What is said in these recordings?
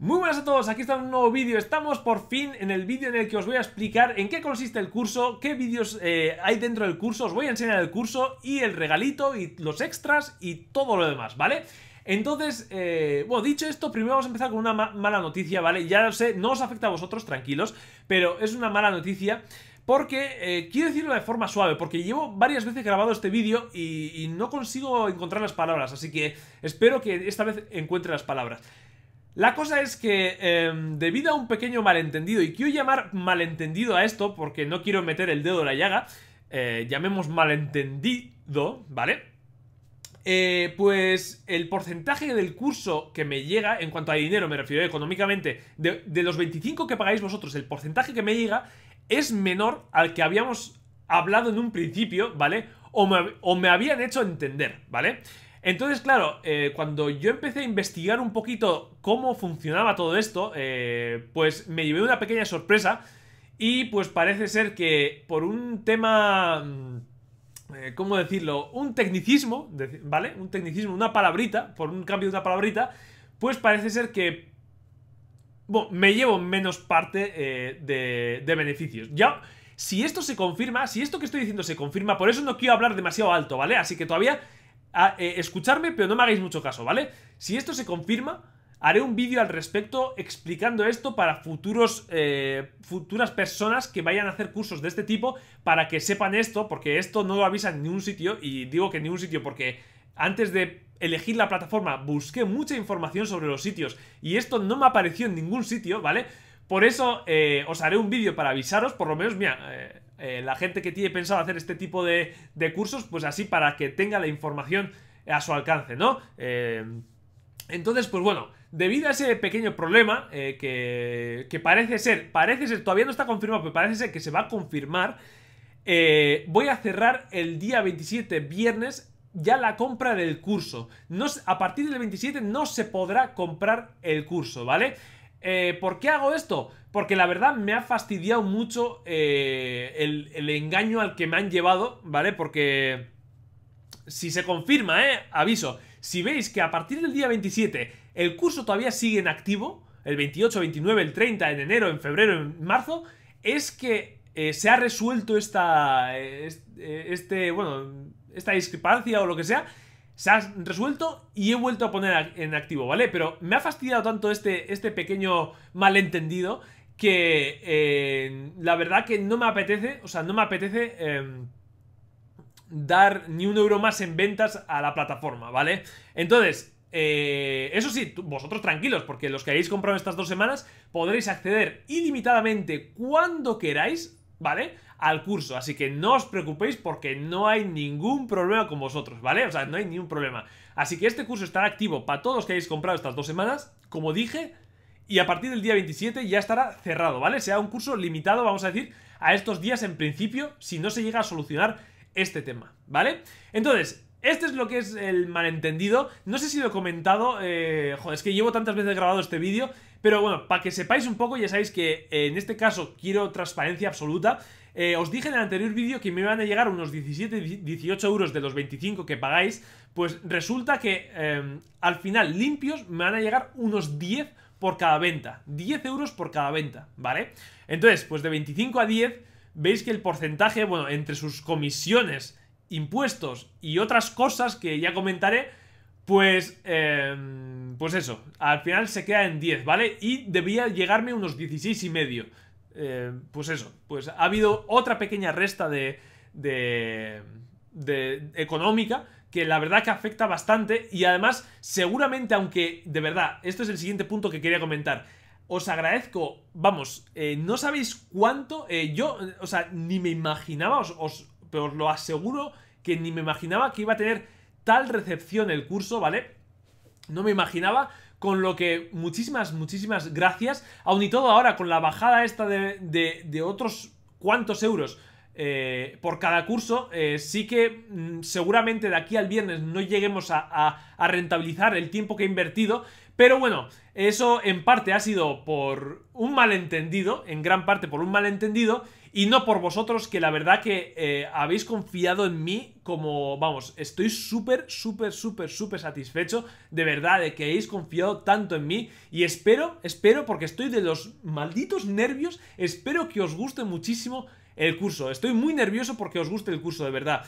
Muy buenas a todos, aquí está un nuevo vídeo, estamos por fin en el vídeo en el que os voy a explicar en qué consiste el curso, qué vídeos eh, hay dentro del curso, os voy a enseñar el curso y el regalito y los extras y todo lo demás, ¿vale? Entonces, eh, bueno, dicho esto, primero vamos a empezar con una mala noticia, ¿vale? Ya lo sé, no os afecta a vosotros, tranquilos, pero es una mala noticia porque eh, quiero decirlo de forma suave, porque llevo varias veces grabado este vídeo y no consigo encontrar las palabras, así que espero que esta vez encuentre las palabras. La cosa es que, em, debido a un pequeño malentendido, y quiero llamar malentendido a esto porque no quiero meter el dedo en la llaga, eh, llamemos malentendido, ¿vale? Eh, pues el porcentaje del curso que me llega, en cuanto a dinero me refiero económicamente, de, los 25 que pagáis vosotros, el porcentaje que me llega es menor al que habíamos hablado en un principio, ¿vale? O me, o me habían hecho entender, ¿vale? Entonces, claro, eh, cuando yo empecé a investigar un poquito cómo funcionaba todo esto, eh, pues me llevé una pequeña sorpresa y pues parece ser que por un tema... Mm, eh, ¿Cómo decirlo? Un tecnicismo, ¿vale? Un tecnicismo, una palabrita, por un cambio de una palabrita, pues parece ser que bueno, me llevo menos parte de, beneficios. Ya, si esto se confirma, si esto que estoy diciendo se confirma, por eso no quiero hablar demasiado alto, ¿vale? Así que todavía a, eh, escucharme, pero no me hagáis mucho caso, ¿vale? Si esto se confirma, haré un vídeo al respecto explicando esto para futuros, eh, futuras personas que vayan a hacer cursos de este tipo para que sepan esto, porque esto no lo avisa en ningún sitio, y digo que en ningún sitio porque antes de elegir la plataforma busqué mucha información sobre los sitios y esto no me apareció en ningún sitio, ¿vale? Por eso eh, os haré un vídeo para avisaros, por lo menos, mira... Eh, la gente que tiene pensado hacer este tipo de, cursos, pues así para que tenga la información a su alcance, ¿no? Eh, entonces, pues bueno, debido a ese pequeño problema eh, que, que, parece ser, parece ser, todavía no está confirmado, pero parece ser que se va a confirmar, voy a cerrar el día 27, viernes, ya la compra del curso. No, a partir del 27 no se podrá comprar el curso, ¿vale? Eh, ¿Por qué hago esto? Porque la verdad me ha fastidiado mucho eh, el, engaño al que me han llevado, ¿vale? Porque si se confirma, ¿eh? Aviso, si veis que a partir del día 27 el curso todavía sigue en activo, el 28, 29, el 30, en enero, en febrero, en marzo, es que eh, se ha resuelto esta, eh, este, bueno, esta discrepancia o lo que sea se ha resuelto y he vuelto a poner en activo, ¿vale? Pero me ha fastidiado tanto este, este pequeño malentendido que eh, la verdad que no me apetece, o sea, no me apetece em, dar ni un euro más en ventas a la plataforma, ¿vale? Entonces, eh, eso sí, vosotros tranquilos, porque los que hayáis comprado estas dos semanas podréis acceder ilimitadamente cuando queráis, ¿vale? al curso. Así que no os preocupéis porque no hay ningún problema con vosotros, ¿vale? O sea, no hay ningún problema. Así que este curso estará activo para todos los que hayáis comprado estas dos semanas, como dije, y a partir del día 27 ya estará cerrado, ¿vale? Será un curso limitado, vamos a decir, a estos días en principio, si no se llega a solucionar este tema, ¿vale? Entonces, este es lo que es el malentendido. No sé si lo he comentado. Eh, joder, es que llevo tantas veces grabado este vídeo. Pero bueno, para que sepáis un poco, ya sabéis que en este caso quiero transparencia absoluta. Eh, os dije en el anterior vídeo que me van a llegar unos 17, 18 euros de los 25 que pagáis. Pues resulta que em, al final limpios me van a llegar unos 10 por cada venta. 10 euros por cada venta, ¿vale? Entonces, pues de 25 a 10, veis que el porcentaje, bueno, entre sus comisiones, impuestos y otras cosas que ya comentaré, pues, em, pues eso, al final se queda en 10, ¿vale? Y debía llegarme unos 16 y medio. Eh, pues eso, pues ha habido otra pequeña resta de, de, económica que la verdad que afecta bastante y además seguramente aunque de verdad, esto es el siguiente punto que quería comentar, os agradezco, vamos, eh, no sabéis cuánto, eh, yo, o sea, ni me imaginaba, os, pero os lo aseguro que ni me imaginaba que iba a tener tal recepción el curso, ¿vale? No me imaginaba, con lo que muchísimas, muchísimas gracias. Aun y todo ahora, con la bajada esta de, de, otros cuantos euros eh, por cada curso, eh, sí que mm, seguramente de aquí al viernes no lleguemos a, a rentabilizar el tiempo que he invertido. Pero bueno, eso en parte ha sido por un malentendido, en gran parte por un malentendido y no por vosotros, que la verdad que eh, habéis confiado en mí como, vamos, estoy súper, súper, súper, súper satisfecho de verdad de que hayáis confiado tanto en mí y espero, espero, porque estoy de los malditos nervios, espero que os guste muchísimo el curso. Estoy muy nervioso porque os guste el curso, de verdad.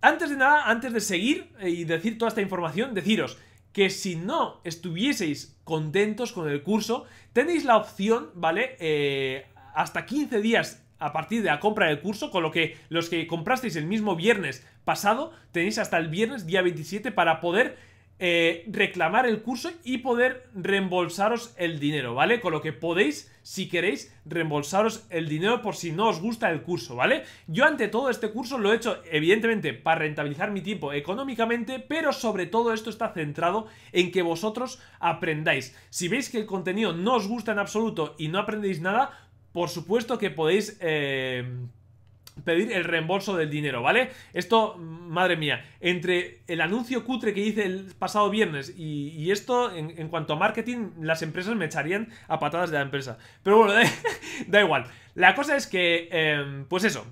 Antes de nada, antes de seguir eh, y decir toda esta información, deciros que si no estuvieseis contentos con el curso, tenéis la opción, ¿vale? Eh, hasta 15 días a partir de la compra del curso, con lo que los que comprasteis el mismo viernes pasado, tenéis hasta el viernes día 27 para poder eh, reclamar el curso y poder reembolsaros el dinero, ¿vale? Con lo que podéis, si queréis, reembolsaros el dinero por si no os gusta el curso, ¿vale? Yo ante todo este curso lo he hecho, evidentemente, para rentabilizar mi tiempo económicamente, pero sobre todo esto está centrado en que vosotros aprendáis. Si veis que el contenido no os gusta en absoluto y no aprendéis nada, por supuesto que podéis... Eh, pedir el reembolso del dinero, ¿vale? Esto, madre mía, entre el anuncio cutre que hice el pasado viernes y, esto, en, cuanto a marketing, las empresas me echarían a patadas de la empresa. Pero bueno, da, igual. La cosa es que, eh, pues eso.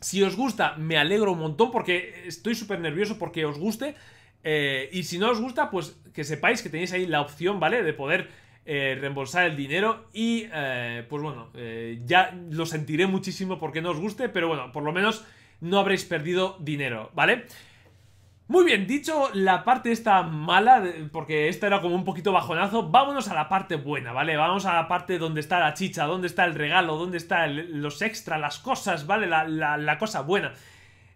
Si os gusta, me alegro un montón porque estoy súper nervioso porque os guste. Eh, y si no os gusta, pues que sepáis que tenéis ahí la opción, ¿vale? De poder eh, reembolsar el dinero y eh, pues bueno, eh, ya lo sentiré muchísimo porque no os guste, pero bueno, por lo menos no habréis perdido dinero, ¿vale? Muy bien, dicho la parte esta mala, porque esta era como un poquito bajonazo, vámonos a la parte buena, ¿vale? Vamos a la parte donde está la chicha, donde está el regalo, donde están los extras, las cosas, ¿vale? La, cosa buena.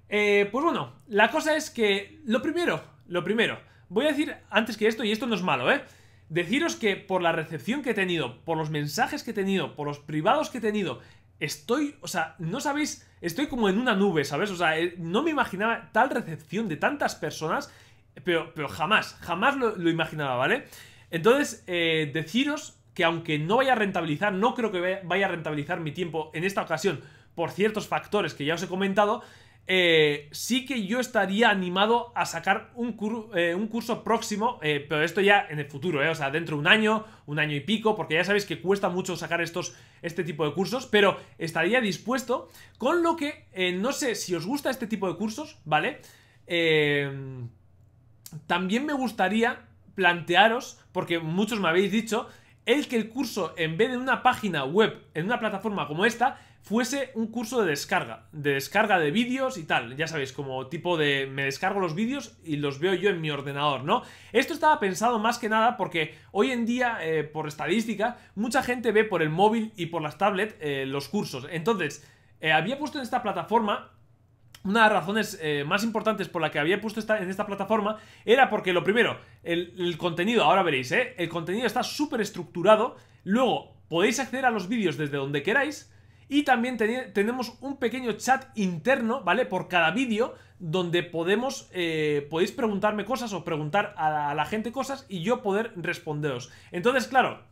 pues bueno, la cosa es que lo primero, lo primero, voy a decir antes que esto, y esto no es malo, ¿eh? Deciros que por la recepción que he tenido, por los mensajes que he tenido, por los privados que he tenido, estoy, o sea, no sabéis, estoy como en una nube, ¿sabes? O sea, eh, no me imaginaba tal recepción de tantas personas, pero, pero jamás, jamás lo, imaginaba, ¿vale? Entonces, eh, deciros que aunque no vaya a rentabilizar, no creo que vaya a rentabilizar mi tiempo en esta ocasión por ciertos factores que ya os he comentado, eh, sí que yo estaría animado a sacar un, eh, curso próximo, eh, pero esto ya en el futuro, o sea, dentro de un año, un año y pico, porque ya sabéis que cuesta mucho sacar estos, este tipo de cursos, pero estaría dispuesto, con lo que no sé si os gusta este tipo de cursos, ¿vale? también me gustaría plantearos, porque muchos me habéis dicho, el que el curso, en vez de una página web, en una plataforma como esta, fuese un curso de descarga, de descarga de vídeos y tal, ya sabéis, como tipo de me descargo los vídeos y los veo yo en mi ordenador, ¿no? Esto estaba pensado más que nada porque hoy en día, eh, por estadística, mucha gente ve por el móvil y por las tablets eh, los cursos. Entonces, eh, había puesto en esta plataforma una de las razones más importantes por la que había puesto en esta plataforma era porque lo primero, el, contenido, ahora veréis, el contenido está súper estructurado, luego podéis acceder a los vídeos desde donde queráis, y también tenemos un pequeño chat interno, ¿vale? Por cada vídeo, donde podemos, eh, podéis preguntarme cosas o preguntar a la, gente cosas y yo poder responderos. Entonces, claro,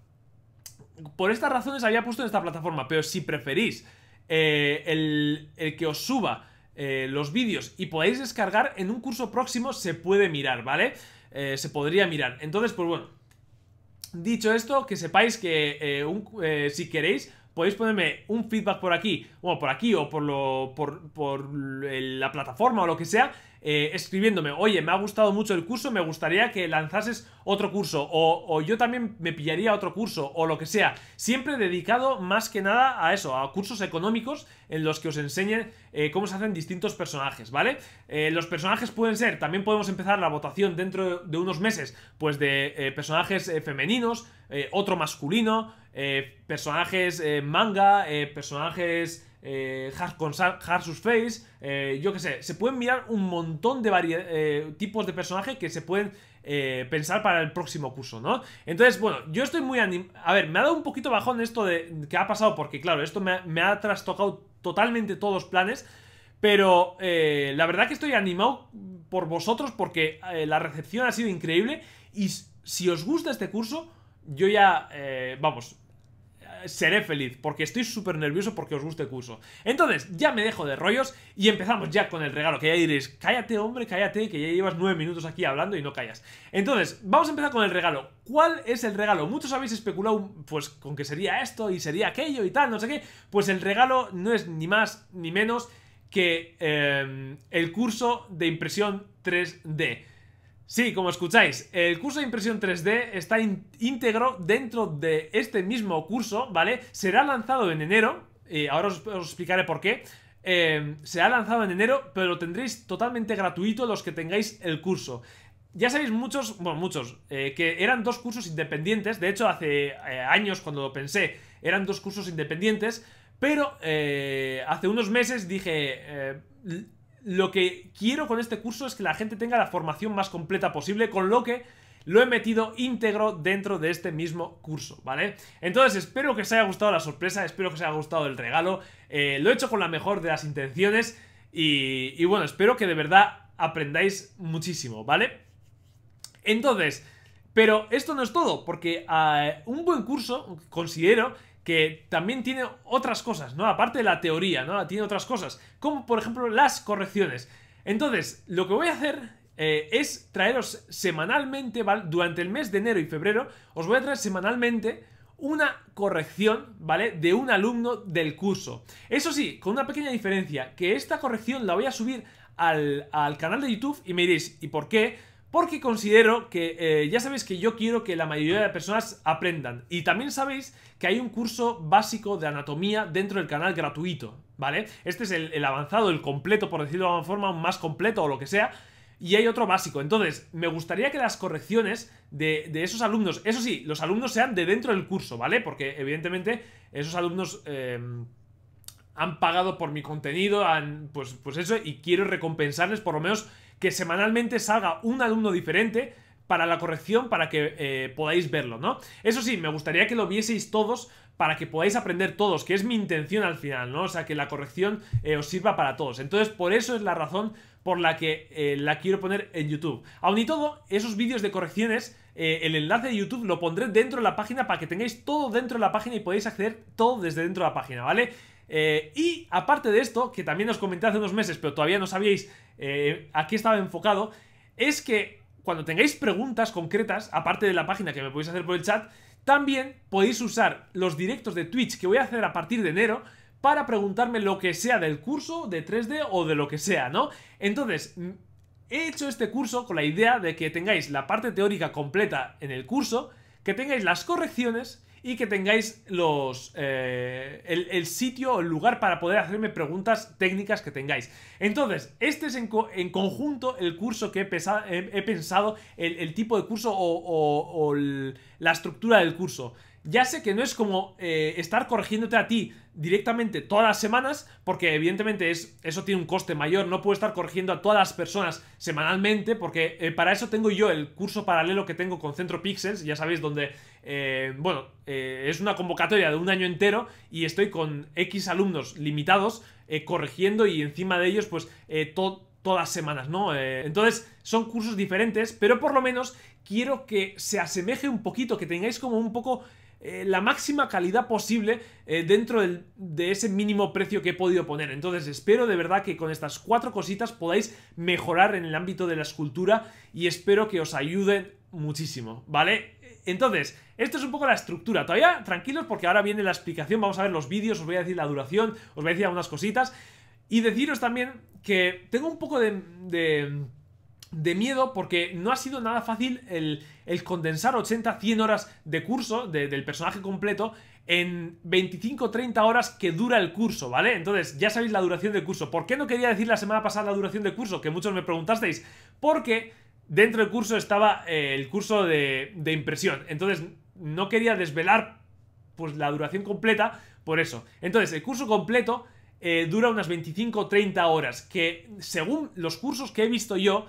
por estas razones había puesto en esta plataforma, pero si preferís eh, el, que os suba eh, los vídeos y podáis descargar en un curso próximo, se puede mirar, ¿vale? se podría mirar. Entonces, pues bueno, dicho esto, que sepáis que si queréis podéis ponerme un feedback por aquí, o por aquí o por, lo, por, por la plataforma o lo que sea, eh, escribiéndome, oye, me ha gustado mucho el curso, me gustaría que lanzases otro curso, o, yo también me pillaría otro curso, o lo que sea. Siempre dedicado más que nada a eso, a cursos económicos en los que os enseñen eh, cómo se hacen distintos personajes, ¿vale? Eh, los personajes pueden ser, también podemos empezar la votación dentro de unos meses, pues de personajes femeninos, otro masculino, personajes manga, personajes... Eh, con Harsus Face, eh, yo qué sé, se pueden mirar un montón de eh, tipos de personajes que se pueden pensar para el próximo curso, ¿no? Entonces, bueno, yo estoy muy animado. A ver, me ha dado un poquito bajón esto de que ha pasado, porque claro, esto me ha, trastocado totalmente todos los planes, pero la verdad que estoy animado por vosotros porque la recepción ha sido increíble y si os gusta este curso, yo ya, vamos, seré feliz, porque estoy súper nervioso porque os guste el curso. Entonces, ya me dejo de rollos y empezamos ya con el regalo, que ya diréis, cállate hombre, cállate, que ya llevas nueve minutos aquí hablando y no callas. Entonces, vamos a empezar con el regalo. ¿Cuál es el regalo? Muchos habéis especulado, pues, con que sería esto y sería aquello y tal, no sé qué. Pues el regalo no es ni más ni menos que eh, el curso de impresión 3D. Sí, como escucháis, el curso de impresión 3D está íntegro dentro de este mismo curso, ¿vale? Será lanzado en enero, y ahora os, explicaré por qué. Em, Se ha lanzado en enero, pero lo tendréis totalmente gratuito los que tengáis el curso. Ya sabéis muchos, bueno, muchos, eh, que eran dos cursos independientes, de hecho hace eh, años cuando lo pensé, eran dos cursos independientes, pero eh, hace unos meses dije lo que quiero con este curso es que la gente tenga la formación más completa posible, con lo que lo he metido íntegro dentro de este mismo curso, ¿vale? Entonces espero que os haya gustado la sorpresa, espero que os haya gustado el regalo, eh, lo he hecho con la mejor de las intenciones y, bueno, espero que de verdad aprendáis muchísimo, ¿vale? Entonces, pero esto no es todo, porque eh, un buen curso, considero, que también tiene otras cosas, ¿no? Aparte de la teoría, ¿no? Tiene otras cosas, como por ejemplo las correcciones. Entonces, lo que voy a hacer eh, es traeros semanalmente, ¿vale? Durante el mes de enero y febrero, os voy a traer semanalmente una corrección, ¿vale? De un alumno del curso. Eso sí, con una pequeña diferencia, que esta corrección la voy a subir al, al canal de YouTube y me diréis, ¿y por qué? Porque considero que eh, ya sabéis que yo quiero que la mayoría de personas aprendan. Y también sabéis que hay un curso básico de anatomía dentro del canal gratuito, ¿vale? Este es el, avanzado, el completo, por decirlo de alguna forma, más completo o lo que sea y hay otro básico. Entonces, me gustaría que las correcciones de, esos alumnos, eso sí, los alumnos sean de dentro del curso, ¿vale? Porque evidentemente esos alumnos eh, han pagado por mi contenido, han, pues, pues eso, y quiero recompensarles por lo menos que semanalmente salga un alumno diferente para la corrección, para que eh, podáis verlo, ¿no? Eso sí, me gustaría que lo vieseis todos para que podáis aprender todos, que es mi intención al final, ¿no? O sea, que la corrección eh, os sirva para todos. Entonces, por eso es la razón por la que eh, la quiero poner en YouTube. Aún y todo, esos vídeos de correcciones, el enlace de YouTube lo pondré dentro de la página para que tengáis todo dentro de la página y podáis acceder todo desde dentro de la página, ¿vale? Eh, y aparte de esto, que también os comenté hace unos meses, pero todavía no sabíais eh, a qué estaba enfocado, es que cuando tengáis preguntas concretas, aparte de la página que me podéis hacer por el chat, también podéis usar los directos de Twitch que voy a hacer a partir de enero para preguntarme lo que sea del curso, de 3D o de lo que sea, ¿no? Entonces, mm, he hecho este curso con la idea de que tengáis la parte teórica completa en el curso, que tengáis las correcciones y que tengáis los, eh, el, sitio o el lugar para poder hacerme preguntas técnicas que tengáis. Entonces, este es en, conjunto el curso que he, he, pensado, el, tipo de curso o la estructura del curso. Ya sé que no es como eh, estar corrigiéndote a ti directamente todas las semanas, porque evidentemente es, eso tiene un coste mayor, no puedo estar corrigiendo a todas las personas semanalmente, porque eh, para eso tengo yo el curso paralelo que tengo con Centro Pixels, ya sabéis, donde, eh, bueno, es una convocatoria de un año entero y estoy con X alumnos limitados corrigiendo y encima de ellos, pues, todas las semanas, ¿no? entonces son cursos diferentes, pero por lo menos quiero que se asemeje un poquito, que tengáis como un poco eh, la máxima calidad posible eh, dentro de ese mínimo precio que he podido poner. Entonces espero de verdad que con estas cuatro cositas podáis mejorar en el ámbito de la escultura y espero que os ayuden muchísimo, ¿vale? Entonces, esto es un poco la estructura. Todavía tranquilos porque ahora viene la explicación, vamos a ver los vídeos, os voy a decir la duración, os voy a decir algunas cositas. Y deciros también que tengo un poco de de miedo porque no ha sido nada fácil el, condensar 80-100 horas de curso del personaje completo en 25-30 horas que dura el curso, ¿vale? Entonces, ya sabéis la duración del curso. ¿Por qué no quería decir la semana pasada la duración del curso? Que muchos me preguntasteis. Porque dentro del curso estaba eh, el curso de, impresión. Entonces, no quería desvelar pues la duración completa por eso. Entonces, el curso completo eh, dura unas 25-30 horas, que según los cursos que he visto yo,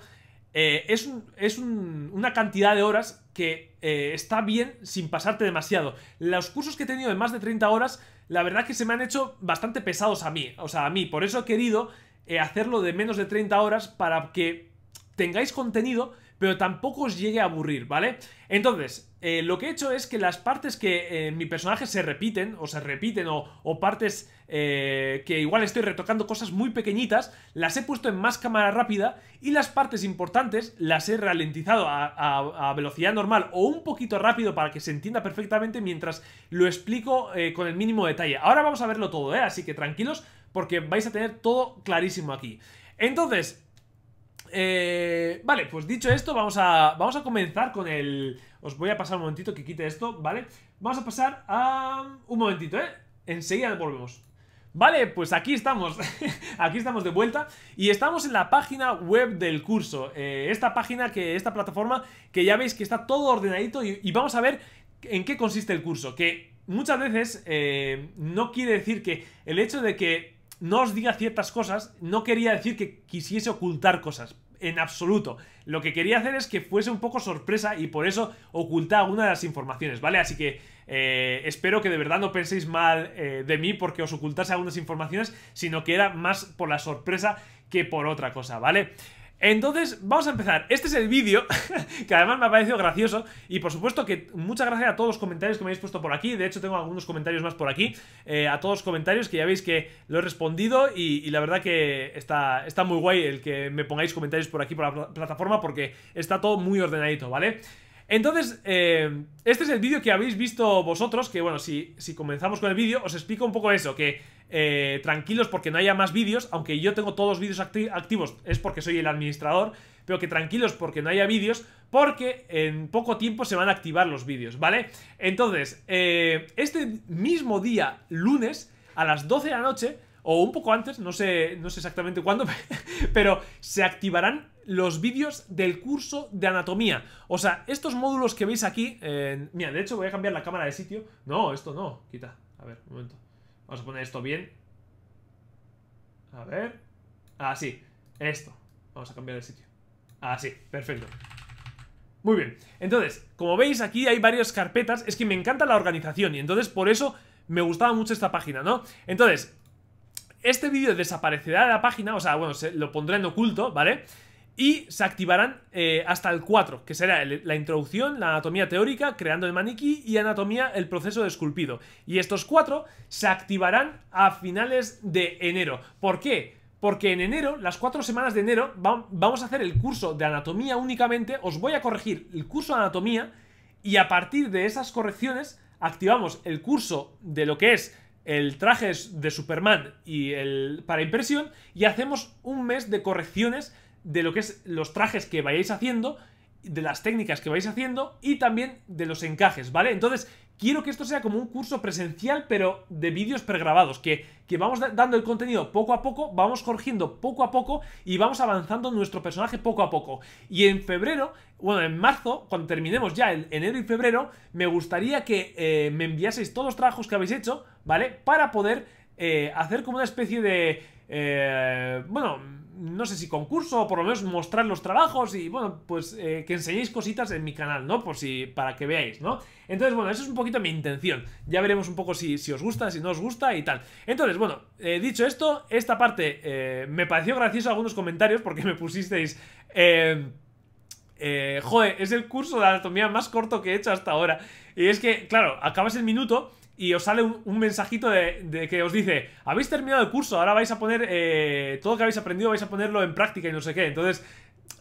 eh, es, una cantidad de horas que eh, está bien sin pasarte demasiado. Los cursos que he tenido de más de 30 horas, la verdad que se me han hecho bastante pesados a mí, o sea, a mí. Por eso he querido eh, hacerlo de menos de 30 horas para que tengáis contenido pero tampoco os llegue a aburrir, ¿vale? Entonces, eh, lo que he hecho es que las partes que en eh, mi personaje se repiten, o se repiten, o, partes eh, que igual estoy retocando cosas muy pequeñitas, las he puesto en más cámara rápida y las partes importantes las he ralentizado a, a velocidad normal o un poquito rápido para que se entienda perfectamente mientras lo explico con el mínimo detalle. Ahora vamos a verlo todo, ¿eh? Así que tranquilos porque vais a tener todo clarísimo aquí. Entonces, eh, vale, pues dicho esto, vamos a, vamos a comenzar con el... Os voy a pasar un momentito que quite esto, ¿vale? Vamos a pasar a... Um, un momentito, ¿eh? Enseguida volvemos. Vale, pues aquí estamos, aquí estamos de vuelta y estamos en la página web del curso. Eh, esta página, que esta plataforma que ya veis que está todo ordenadito y, vamos a ver en qué consiste el curso. Que muchas veces eh, no quiere decir que el hecho de que no os diga ciertas cosas, no quería decir que quisiese ocultar cosas, en absoluto. Lo que quería hacer es que fuese un poco sorpresa y por eso ocultar algunas de las informaciones, ¿vale? Así que eh, espero que de verdad no penséis mal eh, de mí porque os ocultase algunas informaciones, sino que era más por la sorpresa que por otra cosa, ¿vale? Entonces, vamos a empezar. Este es el vídeo, que además me ha parecido gracioso. Y por supuesto que muchas gracias a todos los comentarios que me habéis puesto por aquí. De hecho, tengo algunos comentarios más por aquí. Eh, a todos los comentarios que ya veis que lo he respondido. Y, la verdad que está, está muy guay el que me pongáis comentarios por aquí, por la plataforma, porque está todo muy ordenadito, ¿vale? vale entonces, eh, este es el vídeo que habéis visto vosotros, que bueno, si, si comenzamos con el vídeo, os explico un poco eso, que eh, tranquilos porque no haya más vídeos, aunque yo tengo todos los vídeos activos, es porque soy el administrador, pero que tranquilos porque no haya vídeos, porque en poco tiempo se van a activar los vídeos, ¿vale? Entonces, eh, este mismo día, lunes, a las 12 de la noche, o un poco antes, no sé, no sé exactamente cuándo, pero se activarán los vídeos del curso de anatomía. O sea, estos módulos que veis aquí... Eh, mira, de hecho voy a cambiar la cámara de sitio. No, esto no, quita. A ver, un momento. Vamos a poner esto bien. A ver. Así, ah, esto. Vamos a cambiar de sitio. Así, ah, perfecto. Muy bien. Entonces, como veis aquí hay varias carpetas. Es que me encanta la organización y entonces por eso me gustaba mucho esta página, ¿no? Entonces, este vídeo desaparecerá de la página. O sea, bueno, se, lo pondré en oculto, ¿vale? vale y se activarán eh, hasta el 4, que será la introducción, la anatomía teórica, creando el maniquí y anatomía, el proceso de esculpido. Y estos 4 se activarán a finales de enero. ¿Por qué? Porque en enero, las 4 semanas de enero, vamos a hacer el curso de anatomía únicamente. Os voy a corregir el curso de anatomía y a partir de esas correcciones activamos el curso de lo que es el traje de Superman y el para impresión y hacemos un mes de correcciones de lo que es los trajes que vayáis haciendo, de las técnicas que vais haciendo y también de los encajes, ¿vale? Entonces, quiero que esto sea como un curso presencial, pero de vídeos pregrabados, que, que vamos dando el contenido poco a poco, vamos corrigiendo poco a poco y vamos avanzando nuestro personaje poco a poco. Y en febrero, bueno, en marzo, cuando terminemos ya el enero y febrero, me gustaría que eh, me enviaseis todos los trabajos que habéis hecho, ¿vale? Para poder eh, hacer como una especie de... Eh, bueno no sé si concurso o por lo menos mostrar los trabajos y bueno, pues eh, que enseñéis cositas en mi canal, ¿no? Por si, para que veáis, ¿no? Entonces, bueno, eso es un poquito mi intención. Ya veremos un poco si, si os gusta, si no os gusta y tal. Entonces, bueno, eh, dicho esto, esta parte eh, me pareció gracioso algunos comentarios porque me pusisteis... Em, joder, es el curso de anatomía más corto que he hecho hasta ahora. Y es que, claro, acabas el minuto y os sale un, mensajito de, que os dice, habéis terminado el curso, ahora vais a poner eh, todo lo que habéis aprendido, vais a ponerlo en práctica y no sé qué. Entonces,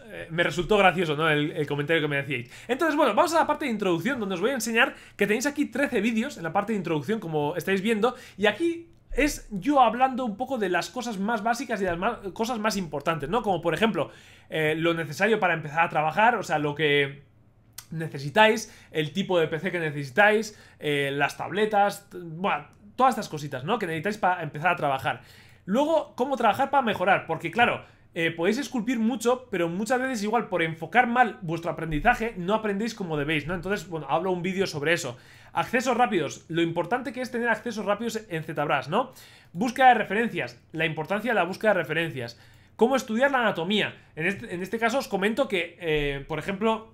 eh, me resultó gracioso, ¿no? El, comentario que me decíais. Entonces, bueno, vamos a la parte de introducción, donde os voy a enseñar que tenéis aquí 13 vídeos en la parte de introducción, como estáis viendo, y aquí... Es yo hablando un poco de las cosas más básicas y las cosas más importantes, ¿no? Como por ejemplo, eh, lo necesario para empezar a trabajar, o sea, lo que necesitáis, el tipo de PC que necesitáis, eh, las tabletas, todas estas cositas, ¿no? Que necesitáis para empezar a trabajar. Luego, cómo trabajar para mejorar, porque claro, eh, podéis esculpir mucho, pero muchas veces igual por enfocar mal vuestro aprendizaje no aprendéis como debéis, ¿no? Entonces, bueno, hablo un vídeo sobre eso. Accesos rápidos, lo importante que es tener accesos rápidos en ZBrush, ¿no? Búsqueda de referencias, la importancia de la búsqueda de referencias. Cómo estudiar la anatomía. En este, este caso os comento que, eh, por ejemplo,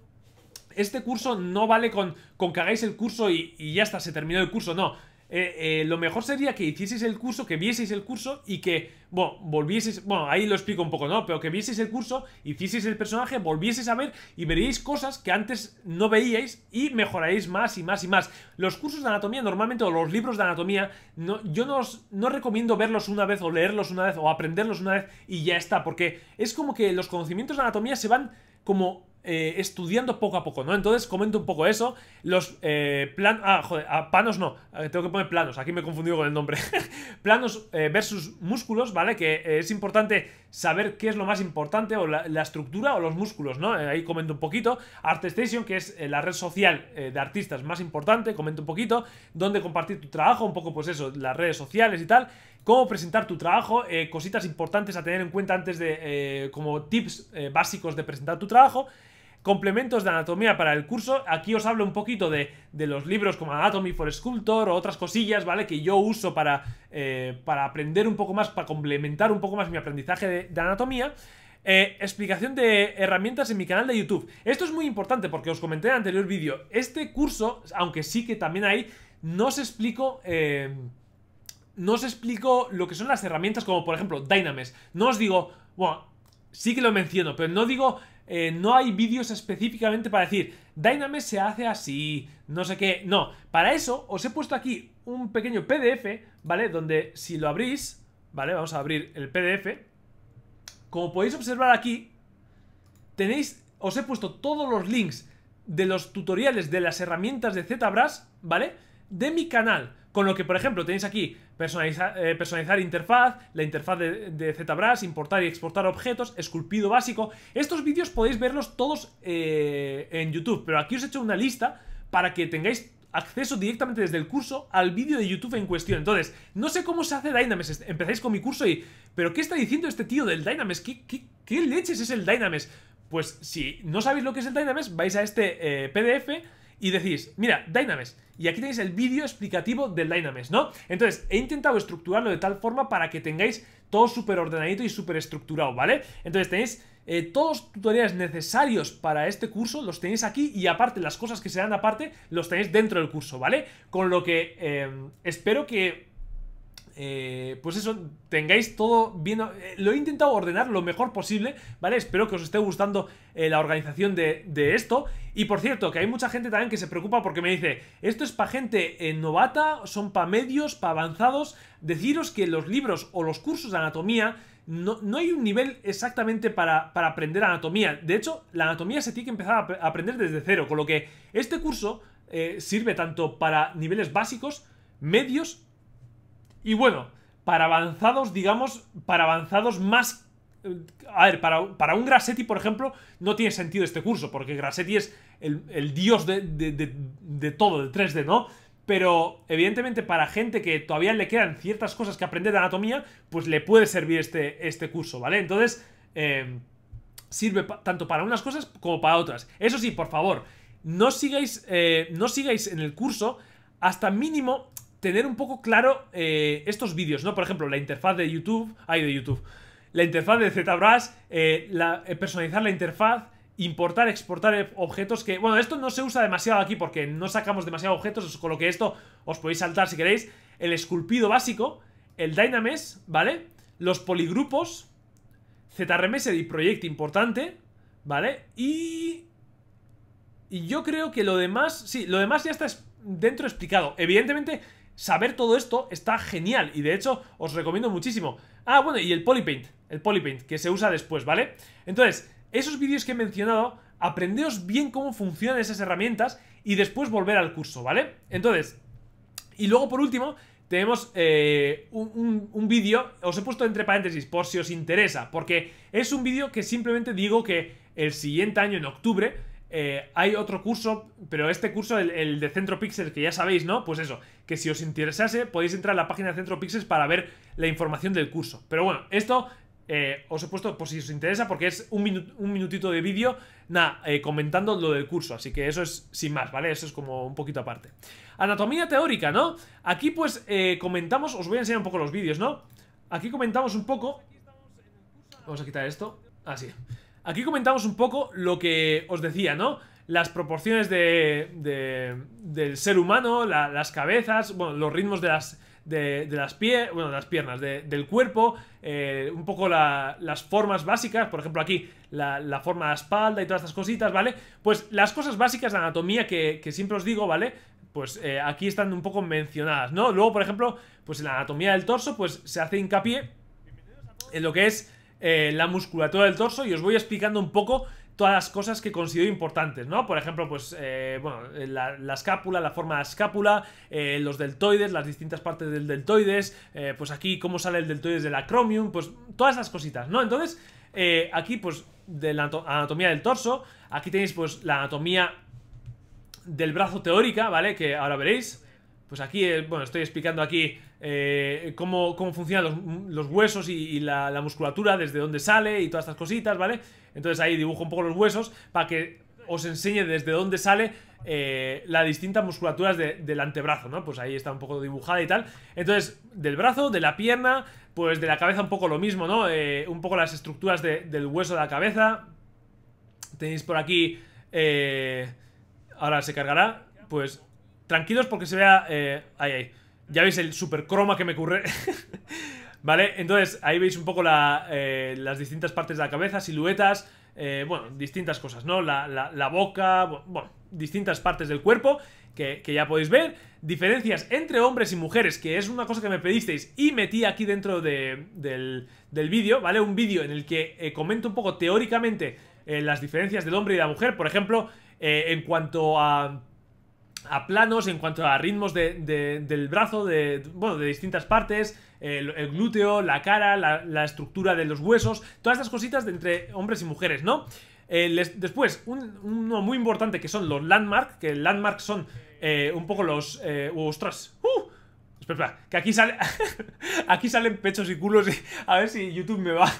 este curso no vale con, con que hagáis el curso y, ya está, se terminó el curso, no. Eh, eh, lo mejor sería que hicieseis el curso, que vieseis el curso y que, bueno, volvieseis, bueno, ahí lo explico un poco, ¿no? Pero que vieseis el curso, hicieseis el personaje, volvieseis a ver y veríais cosas que antes no veíais y mejoraréis más y más y más. Los cursos de anatomía normalmente, o los libros de anatomía, no, yo no, no recomiendo verlos una vez o leerlos una vez o aprenderlos una vez y ya está, porque es como que los conocimientos de anatomía se van como eh, estudiando poco a poco, ¿no? Entonces comento un poco eso. Los eh, planos. Ah, joder, ah, panos no. Eh, tengo que poner planos. Aquí me he confundido con el nombre. planos versus músculos, ¿vale? Que es importante saber qué es lo más importante, o la, estructura o los músculos, ¿no? ahí comento un poquito. ArtStation, que es la red social de artistas más importante, comento un poquito. Dónde compartir tu trabajo, un poco, pues eso, las redes sociales y tal cómo presentar tu trabajo, cositas importantes a tener en cuenta antes de, como tips básicos de presentar tu trabajo complementos de anatomía para el curso. Aquí os hablo un poquito de, los libros como Anatomy for Sculptor o otras cosillas, ¿vale? Que yo uso para, eh, para aprender un poco más, para complementar un poco más mi aprendizaje de, anatomía. Eh, explicación de herramientas en mi canal de YouTube. Esto es muy importante porque os comenté en el anterior vídeo. Este curso, aunque sí que también hay, no os explico... Eh, no os explico lo que son las herramientas como por ejemplo Dynames. No os digo, bueno, sí que lo menciono, pero no digo eh, no hay vídeos específicamente para decir Dynamics se hace así, no sé qué. No, para eso os he puesto aquí un pequeño PDF, ¿vale? Donde si lo abrís, ¿vale? Vamos a abrir el PDF. Como podéis observar aquí, tenéis, os he puesto todos los links de los tutoriales de las herramientas de ZBrush, ¿vale? De mi canal. Con lo que, por ejemplo, tenéis aquí eh, personalizar, interfaz, la interfaz de, ZBrush, importar y exportar objetos, esculpido básico. Estos vídeos podéis verlos todos eh, en YouTube, pero aquí os he hecho una lista para que tengáis acceso directamente desde el curso al vídeo de YouTube en cuestión. Entonces, no sé cómo se hace Dynamics Empezáis con mi curso y... ¿Pero qué está diciendo este tío del Dynames? ¿Qué, leches es el Dynames? Pues si no sabéis lo que es el Dynames, vais a este eh, PDF y decís, mira, Dynamess, Y aquí tenéis el vídeo explicativo del Dynamess, ¿no? Entonces, he intentado estructurarlo de tal forma para que tengáis todo súper ordenadito y súper estructurado, ¿vale? Entonces tenéis eh, todos los tutoriales necesarios para este curso los tenéis aquí y aparte las cosas que se dan aparte los tenéis dentro del curso, ¿vale? Con lo que eh, espero que eh, pues eso, tengáis todo bien... Eh, lo he intentado ordenar lo mejor posible, ¿vale? Espero que os esté gustando eh, la organización de, esto. Y por cierto, que hay mucha gente también que se preocupa porque me dice, esto es para gente novata, son para medios, para avanzados. Deciros que los libros o los cursos de anatomía... No, hay un nivel exactamente para, para aprender anatomía. De hecho, la anatomía se tiene que empezar a aprender desde cero. Con lo que este curso sirve tanto para niveles básicos, medios y bueno, para avanzados, digamos, para avanzados más... Eh, a ver, para, un Grassetti, por ejemplo, no tiene sentido este curso, porque Grassetti es el, dios de, todo, de 3D, ¿no? Pero evidentemente para gente que todavía le quedan ciertas cosas que aprender de anatomía, pues le puede servir este, este curso, ¿vale? Entonces, eh, sirve tanto para unas cosas como para otras. Eso sí, por favor, no eh, no sigáis en el curso hasta mínimo tener un poco claro eh, estos vídeos, ¿no? Por ejemplo, la interfaz de YouTube, ay, de YouTube, la interfaz de ZBrush, eh, eh, personalizar la interfaz, importar, exportar objetos que... Bueno, esto no se usa demasiado aquí porque no sacamos demasiado objetos, con lo que esto os podéis saltar si queréis. El esculpido básico, el Dynamesh, ¿vale? Los poligrupos, ZRMS y Proyecto importante, ¿vale? Y... Y yo creo que lo demás, sí, lo demás ya está dentro explicado. Evidentemente, saber todo esto está genial y de hecho os recomiendo muchísimo. Ah, bueno, y el polypaint, el polypaint que se usa después, ¿vale? Entonces, esos vídeos que he mencionado, aprendeos bien cómo funcionan esas herramientas y después volver al curso, ¿vale? Entonces, y luego por último, tenemos eh, un, un vídeo, os he puesto entre paréntesis por si os interesa, porque es un vídeo que simplemente digo que el siguiente año, en octubre, eh, hay otro curso, pero este curso, el, de Centro Pixel, que ya sabéis, ¿no? Pues eso, que si os interesase, podéis entrar a la página de Centro Pixels para ver la información del curso. Pero bueno, esto eh, os he puesto por si os interesa, porque es un, minutito de vídeo, nada, eh, comentando lo del curso. Así que eso es sin más, ¿vale? Eso es como un poquito aparte. Anatomía teórica, ¿no? Aquí pues comentamos, os voy a enseñar un poco los vídeos, ¿no? Aquí comentamos un poco... Vamos a quitar esto. Así. Ah, Aquí comentamos un poco lo que os decía, ¿no? Las proporciones del ser humano, las cabezas, bueno, los ritmos de las, de, las, bueno, las piernas, del cuerpo, eh, un poco las formas básicas, por ejemplo aquí la, forma de la espalda y todas estas cositas, ¿vale? Pues las cosas básicas de anatomía que, siempre os digo, ¿vale? pues eh, aquí están un poco mencionadas, ¿no? Luego, por ejemplo, pues en la anatomía del torso, pues se hace hincapié en lo que es eh, la musculatura del torso y os voy explicando un poco todas las cosas que considero importantes, ¿no? Por ejemplo, pues, eh, bueno, eh, la, escápula, la forma de la escápula, los deltoides, las distintas partes del deltoides, pues aquí cómo sale el deltoides del cromium, pues todas esas cositas, ¿no? Entonces, aquí, pues, de la anatomía del torso, aquí tenéis, pues, la anatomía del brazo teórica, ¿vale? Que ahora veréis. Pues aquí, bueno, estoy explicando aquí eh, cómo, funcionan los, huesos y, la, musculatura, desde dónde sale y todas estas cositas, ¿vale? Entonces ahí dibujo un poco los huesos para que os enseñe desde dónde sale eh, las distintas musculaturas del antebrazo, ¿no? Pues ahí está un poco dibujada y tal. Entonces, del brazo, de la pierna, pues de la cabeza un poco lo mismo, ¿no? Eh, un poco las estructuras del hueso de la cabeza. Tenéis por aquí... Eh, ahora se cargará. Pues tranquilos porque se vea... ahí, ahí ya veis el super croma que me ocurre. ¿Vale? Entonces, ahí veis un poco eh, las distintas partes de la cabeza, siluetas, eh, bueno, distintas cosas, ¿no? La, boca, bueno, distintas partes del cuerpo que, ya podéis ver. Diferencias entre hombres y mujeres, que es una cosa que me pedisteis y metí aquí dentro del, del vídeo, ¿vale? Un vídeo en el que eh, comento un poco teóricamente las diferencias del hombre y la mujer. Por ejemplo, en cuanto a a planos, en cuanto a ritmos de, del brazo, de, bueno, de distintas partes, el, glúteo, la cara, la, estructura de los huesos, todas estas cositas de entre hombres y mujeres, ¿no? Eh, después, un, uno muy importante que son los landmark, que landmarks son eh, un poco los... Eh, ¡Ostras! ¡Uh! Espera, espera, que aquí, sale, aquí salen pechos y culos a ver si YouTube me va...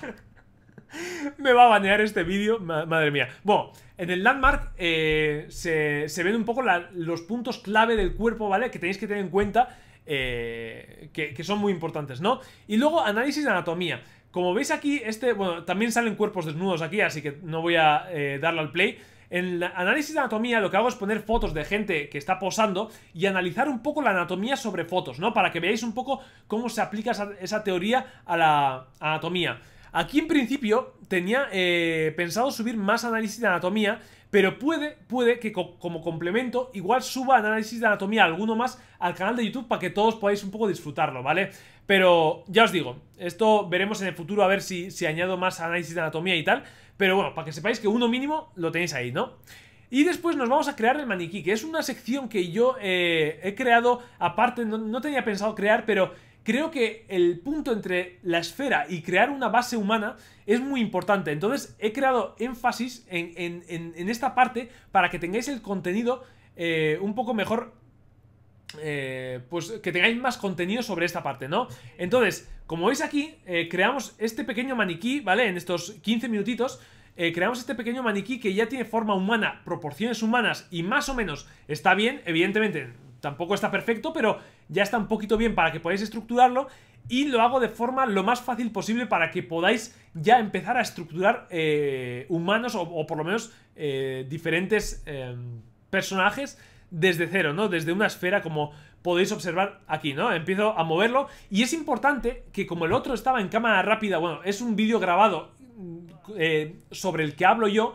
Me va a banear este vídeo, madre mía. Bueno, en el landmark eh, se, ven un poco los puntos clave del cuerpo, ¿vale? Que tenéis que tener en cuenta, eh, que, son muy importantes, ¿no? Y luego análisis de anatomía. Como veis aquí, este, bueno, también salen cuerpos desnudos aquí, así que no voy a eh, darlo al play. En análisis de anatomía lo que hago es poner fotos de gente que está posando y analizar un poco la anatomía sobre fotos, ¿no? Para que veáis un poco cómo se aplica esa teoría a la anatomía. Aquí en principio tenía eh, pensado subir más análisis de anatomía, pero puede, puede que como complemento igual suba análisis de anatomía alguno más al canal de YouTube para que todos podáis un poco disfrutarlo, ¿vale? Pero ya os digo, esto veremos en el futuro a ver si, si añado más análisis de anatomía y tal, pero bueno, para que sepáis que uno mínimo lo tenéis ahí, ¿no? Y después nos vamos a crear el maniquí, que es una sección que yo eh, he creado, aparte, no tenía pensado crear, pero creo que el punto entre la esfera y crear una base humana es muy importante. Entonces he creado énfasis en, esta parte para que tengáis el contenido eh, un poco mejor. Eh, pues que tengáis más contenido sobre esta parte, ¿no? Entonces, como veis aquí, eh, creamos este pequeño maniquí, ¿vale? En estos 15 minutitos. creamos este pequeño maniquí que ya tiene forma humana, proporciones humanas y más o menos está bien, evidentemente tampoco está perfecto, pero ya está un poquito bien para que podáis estructurarlo y lo hago de forma lo más fácil posible para que podáis ya empezar a estructurar eh, humanos o, por lo menos eh, diferentes em, personajes desde cero, ¿no? Desde una esfera como podéis observar aquí, ¿no? Empiezo a moverlo y es importante que como el otro estaba en cámara rápida, bueno, es un vídeo grabado mm, eh, sobre el que hablo yo,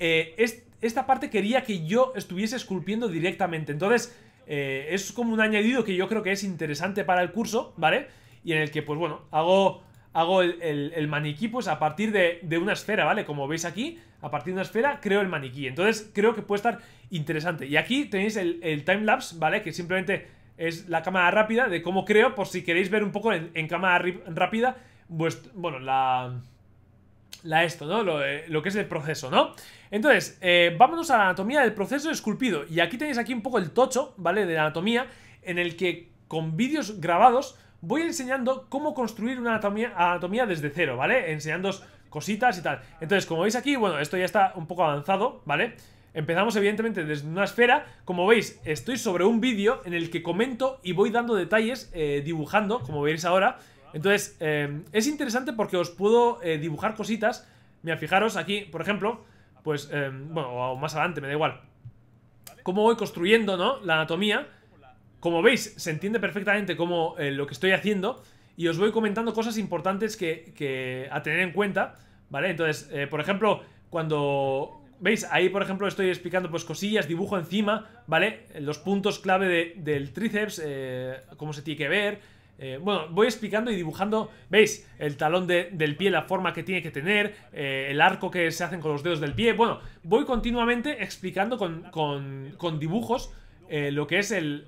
esta parte quería que yo estuviese esculpiendo directamente. Entonces, eh, es como un añadido que yo creo que es interesante para el curso, ¿vale? Y en el que, pues bueno, hago, hago el, maniquí pues a partir de, una esfera, ¿vale? Como veis aquí, a partir de una esfera creo el maniquí. Entonces creo que puede estar interesante. Y aquí tenéis el, el timelapse, ¿vale? Que simplemente es la cámara rápida de cómo creo, por si queréis ver un poco en, cámara rápida, pues, bueno, la... La esto, ¿no? Lo, eh, lo que es el proceso, ¿no? Entonces, eh, vámonos a la anatomía del proceso esculpido. Y aquí tenéis aquí un poco el tocho, ¿vale? De la anatomía, en el que con vídeos grabados voy enseñando cómo construir una anatomía, desde cero, ¿vale? Enseñándoos cositas y tal. Entonces, como veis aquí, bueno, esto ya está un poco avanzado, ¿vale? Empezamos evidentemente desde una esfera, como veis estoy sobre un vídeo en el que comento y voy dando detalles eh, dibujando, como veis ahora. Entonces eh, es interesante porque os puedo dibujar cositas, mira fijaros aquí por ejemplo pues, em, bueno, o más adelante, me da igual. Cómo voy construyendo, ¿no? La anatomía. Como veis, se entiende perfectamente cómo, eh, lo que estoy haciendo y os voy comentando cosas importantes que, que a tener en cuenta, ¿vale? Entonces, eh, por ejemplo, cuando... ¿Veis? Ahí, por ejemplo, estoy explicando pues cosillas, dibujo encima, ¿vale? Los puntos clave del tríceps, eh, cómo se tiene que ver, eh, bueno, voy explicando y dibujando, ¿veis? El talón del pie, la forma que tiene que tener, eh, el arco que se hacen con los dedos del pie. Bueno, voy continuamente explicando con, dibujos eh, lo que es el...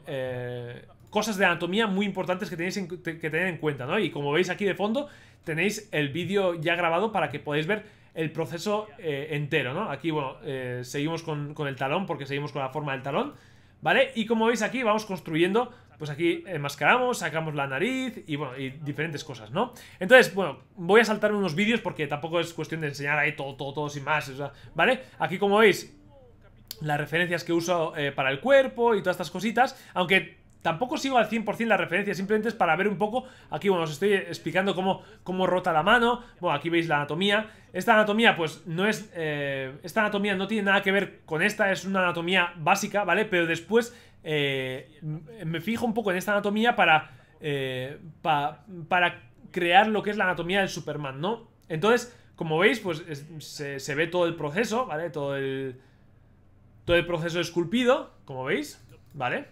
cosas de anatomía muy importantes que tenéis que tener en cuenta, ¿no? Y como veis aquí de fondo, tenéis el vídeo ya grabado para que podáis ver el proceso entero, ¿no? Aquí, bueno, seguimos con, con el talón porque seguimos con la forma del talón, ¿vale? Y como veis aquí, vamos construyendo pues aquí enmascaramos, sacamos la nariz y bueno, y diferentes cosas, ¿no? Entonces, bueno, voy a saltar unos vídeos porque tampoco es cuestión de enseñar ahí todo, todo, todo sin más, o sea, ¿vale? Aquí como veis, las referencias que uso eh, para el cuerpo y todas estas cositas, aunque tampoco sigo al 100% la referencia, simplemente es para ver un poco, aquí bueno, os estoy explicando cómo, cómo rota la mano, bueno, aquí veis la anatomía, esta anatomía pues no es, eh, esta anatomía no tiene nada que ver con esta, es una anatomía básica, ¿vale? Pero después eh, me fijo un poco en esta anatomía para, eh, para crear lo que es la anatomía del Superman, ¿no? Entonces, como veis, pues se, ve todo el proceso, ¿vale? Todo el, todo el proceso esculpido, como veis, ¿vale?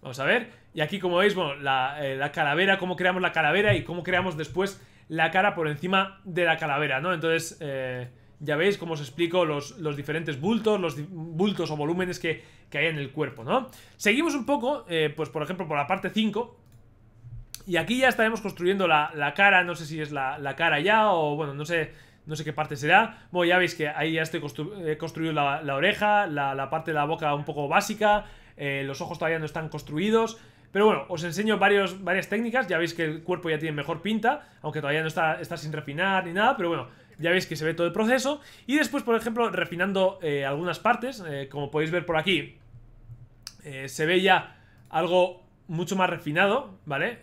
Vamos a ver. Y aquí, como veis, bueno, la, eh, la calavera, cómo creamos la calavera y cómo creamos después la cara por encima de la calavera, ¿no? Entonces, eh, ya veis cómo os explico los, los diferentes bultos, los bultos o volúmenes que, hay en el cuerpo, ¿no? Seguimos un poco, eh, pues por ejemplo, por la parte 5. Y aquí ya estaremos construyendo la, cara, no sé si es la, cara ya o, bueno, no sé, no sé qué parte será. Bueno, ya veis que ahí ya estoy construyendo construido la, oreja, la, parte de la boca un poco básica, eh, los ojos todavía no están construidos... Pero bueno, os enseño varios, varias técnicas, ya veis que el cuerpo ya tiene mejor pinta, aunque todavía no está, está sin refinar ni nada, pero bueno, ya veis que se ve todo el proceso. Y después, por ejemplo, refinando eh, algunas partes, eh, como podéis ver por aquí, eh, se ve ya algo mucho más refinado, ¿vale?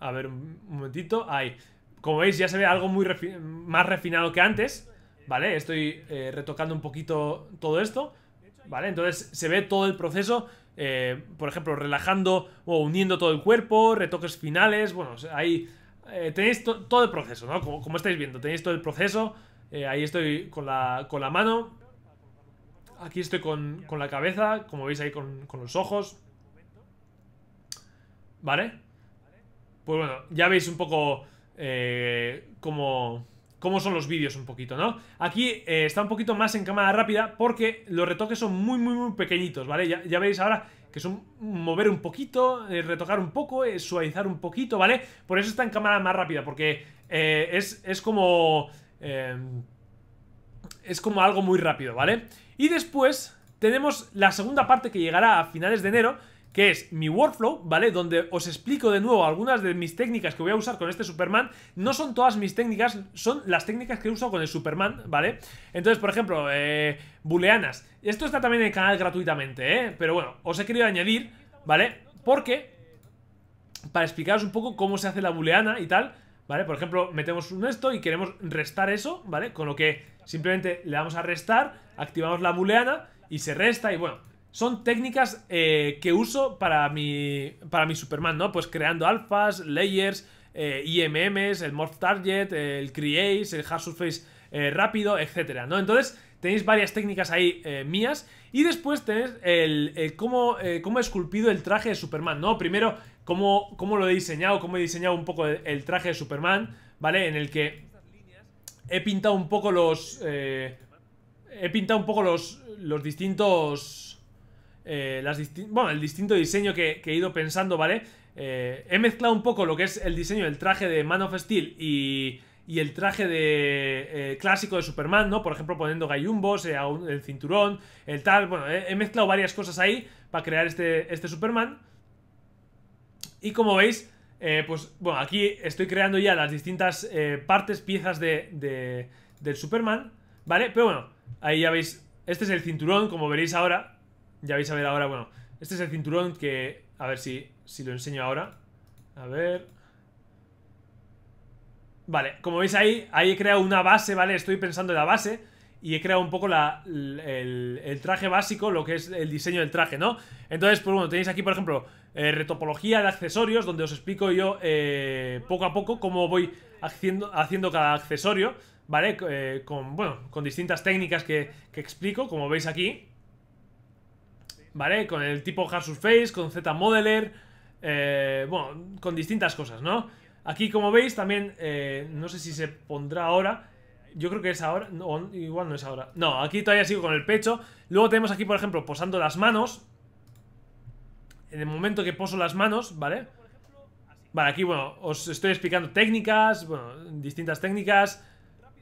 A ver, un momentito, ahí. Como veis, ya se ve algo muy más refinado que antes, ¿vale? Estoy retocando un poquito todo esto, ¿vale? Entonces se ve todo el proceso por ejemplo, relajando o uniendo todo el cuerpo, retoques finales, bueno, hay eh, tenéis todo el proceso, ¿no? Como, estáis viendo, tenéis todo el proceso. Eh, ahí estoy con la, con la mano. Aquí estoy con, la cabeza, como veis ahí con, los ojos. ¿Vale? Pues bueno, ya veis un poco eh, cómo, son los vídeos un poquito, ¿no? Aquí está un poquito más en cámara rápida porque los retoques son muy, muy, muy pequeñitos, ¿vale? Ya, ya veis ahora que son mover un poquito, eh, retocar un poco, eh, suavizar un poquito, ¿vale? Por eso está en cámara más rápida, porque eh, es, como... es como algo muy rápido, ¿vale? Y después tenemos la segunda parte que llegará a finales de enero, que es mi workflow, ¿vale? Donde os explico de nuevo algunas de mis técnicas que voy a usar con este Superman. No son todas mis técnicas, son las técnicas que uso con el Superman, ¿vale? Entonces, por ejemplo, eh, booleanas. Esto está también en el canal gratuitamente, ¿eh? Pero bueno, os he querido añadir, ¿vale? Porque, para explicaros un poco cómo se hace la booleana y tal, ¿vale? Por ejemplo, metemos un esto y queremos restar eso, ¿vale? Con lo que simplemente le damos a restar, activamos la booleana y se resta y bueno son técnicas eh, que uso para mi, para mi Superman, ¿no? Pues creando alfas, layers, eh, IMMs, el Morph Target, el Create, el Hard Surface eh, rápido, etcétera, ¿no? Entonces tenéis varias técnicas ahí mías y después tenéis el, el cómo, he esculpido el traje de Superman, ¿no? Primero, cómo, cómo lo he diseñado, cómo he diseñado un poco el, traje de Superman, ¿vale? En el que he pintado un poco los... he pintado un poco los, los distintos eh, bueno, el distinto diseño que, he ido pensando, ¿vale? Eh, he mezclado un poco lo que es el diseño del traje de Man of Steel y, el traje de eh, clásico de Superman, ¿no? Por ejemplo, poniendo gallumbos, el cinturón, el tal. Bueno, he mezclado varias cosas ahí para crear este, este Superman. Y como veis, pues bueno, aquí estoy creando ya las distintas partes, piezas del Superman, ¿vale? Pero bueno, ahí ya veis, este es el cinturón, como veréis ahora, ya vais a ver ahora, bueno, este es el cinturón que... A ver si, si lo enseño ahora. A ver... Vale, como veis ahí, ahí he creado una base, ¿vale? Estoy pensando en la base y he creado un poco la, el, traje básico, lo que es el diseño del traje, ¿no? Entonces, pues bueno, tenéis aquí, por ejemplo, eh, retopología de accesorios, donde os explico yo eh, poco a poco cómo voy haciendo, haciendo cada accesorio, ¿vale? Eh, con, bueno, con distintas técnicas que, que explico, como veis aquí. ¿vale? Con el tipo Hard Surface, con Z-Modeler, eh, bueno, con distintas cosas, ¿no? Aquí, como veis, también, eh, no sé si se pondrá ahora, yo creo que es ahora, no, igual no es ahora. No, aquí todavía sigo con el pecho. Luego tenemos aquí, por ejemplo, posando las manos. En el momento que poso las manos, ¿vale? Vale, aquí, bueno, os estoy explicando técnicas, bueno, distintas técnicas,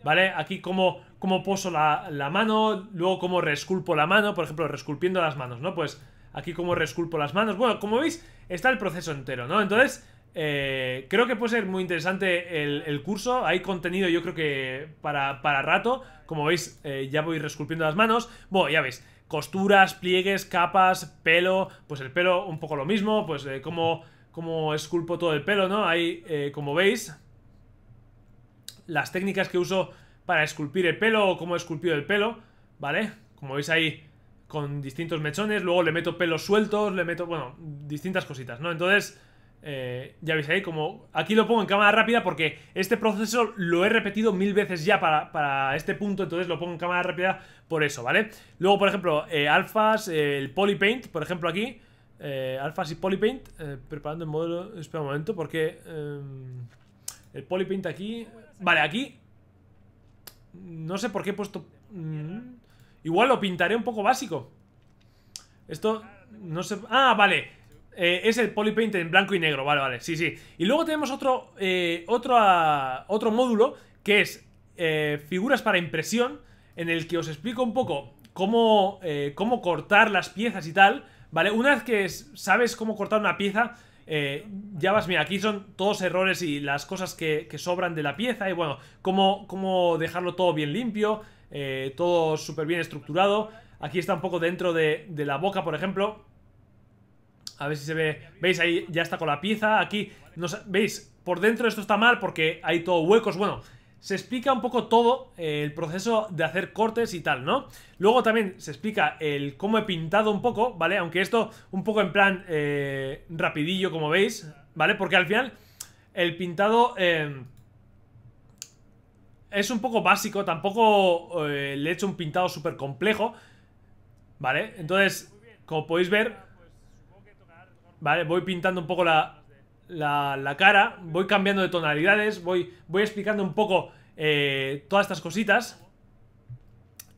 ¿vale? Aquí cómo, cómo poso la, mano, luego cómo resculpo la mano, por ejemplo, resculpiendo las manos, ¿no? Pues aquí cómo resculpo las manos. Bueno, como veis, está el proceso entero, ¿no? Entonces, eh, creo que puede ser muy interesante el, curso. Hay contenido, yo creo que para, rato. Como veis, eh, ya voy resculpiendo las manos. Bueno, ya veis, costuras, pliegues, capas, pelo. Pues el pelo un poco lo mismo, pues como eh, cómo, cómo esculpo todo el pelo, ¿no? Ahí, como veis, las técnicas que uso para esculpir el pelo o cómo he esculpido el pelo, ¿vale? Como veis ahí con distintos mechones, luego le meto pelos sueltos, le meto, bueno, distintas cositas, ¿no? Entonces, eh, ya veis ahí como... Aquí lo pongo en cámara rápida porque este proceso lo he repetido mil veces ya para, este punto, entonces lo pongo en cámara rápida por eso, ¿vale? Luego, por ejemplo, eh, alfas, eh, el polypaint, por ejemplo aquí, alfas y polypaint, preparando el modelo, espera un momento, porque em, el polypaint aquí... Vale, aquí... No sé por qué he puesto... Mm, igual lo pintaré un poco básico. Esto... No sé... Ah, vale. Eh, es el polypaint en blanco y negro, vale, vale, sí, sí. Y luego tenemos otro, eh, otro, otro módulo que es eh, figuras para impresión, en el que os explico un poco cómo, cómo cortar las piezas y tal, ¿vale? Una vez que sabes cómo cortar una pieza, eh, ya vas, mira, aquí son todos errores y las cosas que, sobran de la pieza y bueno, cómo, cómo dejarlo todo bien limpio, eh, todo súper bien estructurado. Aquí está un poco dentro de, la boca, por ejemplo. A ver si se ve, veis ahí ya está con la pieza, aquí, veis, por dentro esto está mal porque hay todo huecos, bueno se explica un poco todo eh, el proceso de hacer cortes y tal, ¿no? Luego también se explica el cómo he pintado un poco, ¿vale? Aunque esto un poco en plan eh, rapidillo, como veis, ¿vale? Porque al final el pintado eh, es un poco básico, tampoco le he hecho un pintado súper complejo, ¿vale? Entonces, como podéis ver, ¿vale? Voy pintando un poco la, la, cara, voy cambiando de tonalidades, voy, voy explicando un poco eh, todas estas cositas.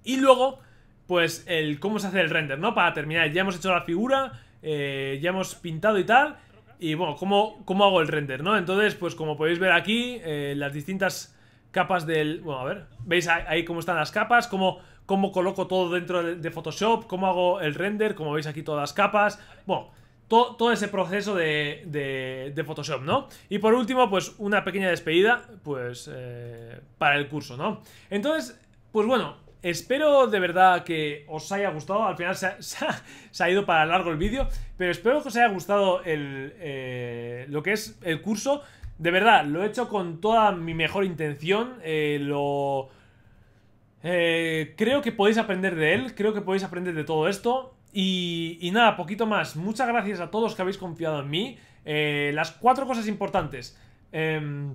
Y luego, pues, el cómo se hace el render, ¿no? Para terminar, ya hemos hecho la figura, eh, ya hemos pintado y tal. Y bueno, ¿cómo, hago el render, ¿no? Entonces, pues como podéis ver aquí, eh, las distintas capas del... Bueno, a ver, veis ahí cómo están las capas, cómo, cómo coloco todo dentro de Photoshop, cómo hago el render, como veis aquí todas las capas. Bueno, todo ese proceso de, de, Photoshop, ¿no? Y por último, pues una pequeña despedida, pues, eh, para el curso, ¿no? Entonces, pues bueno, Espero de verdad que os haya gustado. Al final se ha, ido para largo el vídeo. Pero espero que os haya gustado el, eh, lo que es el curso. De verdad, lo he hecho con toda mi mejor intención. Eh, lo... creo que podéis aprender de él. Creo que podéis aprender de todo esto. Y, nada, poquito más. Muchas gracias a todos que habéis confiado en mí. Eh, las cuatro cosas importantes. Em,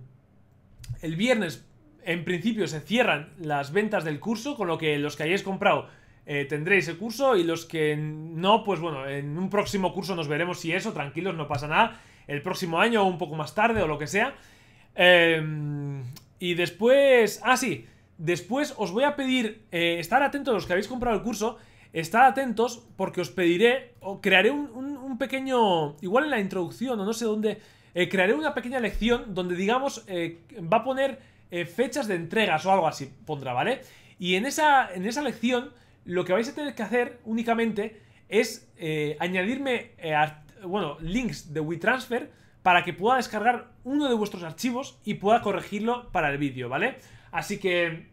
el viernes, en principio, se cierran las ventas del curso, con lo que los que hayáis comprado eh, tendréis el curso y los que no, pues bueno, en un próximo curso nos veremos si eso, tranquilos, no pasa nada. El próximo año o un poco más tarde o lo que sea. Em, y después... Ah, sí. Después os voy a pedir eh, estar atentos a los que habéis comprado el curso Estad atentos porque os pediré, o crearé un, pequeño, igual en la introducción o no sé dónde, eh, crearé una pequeña lección donde digamos eh, va a poner eh, fechas de entregas o algo así, pondrá, ¿vale? Y en esa, en esa lección lo que vais a tener que hacer únicamente es añadirme, bueno, links de WeTransfer para que pueda descargar uno de vuestros archivos y pueda corregirlo para el vídeo, ¿vale? Así que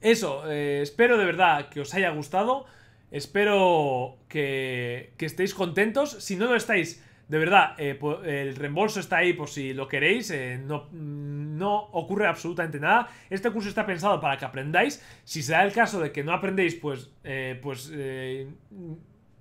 eso, eh, espero de verdad que os haya gustado. Espero que, estéis contentos. Si no lo estáis, de verdad, eh, el reembolso está ahí por si lo queréis. Eh, no, ocurre absolutamente nada. Este curso está pensado para que aprendáis. Si se da el caso de que no aprendéis, pues, pues me,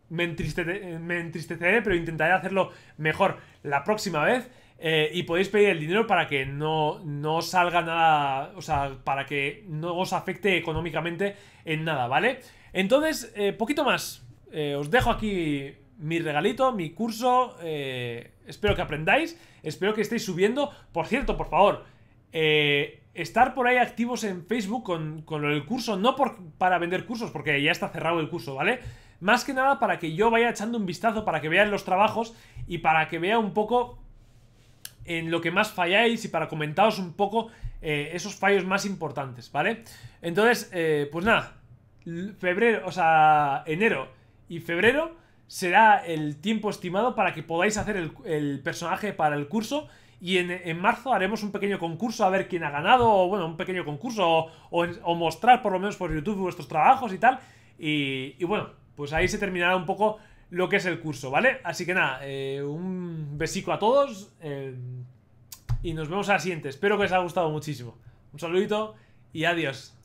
me entristeceré, pero intentaré hacerlo mejor la próxima vez. Eh, y podéis pedir el dinero para que no, salga nada, o sea, para que no os afecte económicamente en nada, ¿vale? Entonces, eh, poquito más. Eh, os dejo aquí mi regalito, mi curso. espero que aprendáis, espero que estéis subiendo. Por cierto, por favor, estar por ahí activos en Facebook con, el curso, no por, para vender cursos, porque ya está cerrado el curso, ¿vale? Más que nada para que yo vaya echando un vistazo, para que vean los trabajos y para que vea un poco en lo que más falláis y para comentaros un poco eh, esos fallos más importantes, ¿vale? Entonces, eh, pues nada, febrero, o sea, enero y febrero será el tiempo estimado para que podáis hacer el, personaje para el curso y en, marzo haremos un pequeño concurso a ver quién ha ganado, o bueno, un pequeño concurso, o, mostrar por lo menos por YouTube vuestros trabajos y tal. y, bueno, pues ahí se terminará un poco lo que es el curso, ¿vale? Así que nada, eh, un besico a todos eh, y nos vemos a la siguiente. Espero que os haya gustado muchísimo. Un saludito y adiós.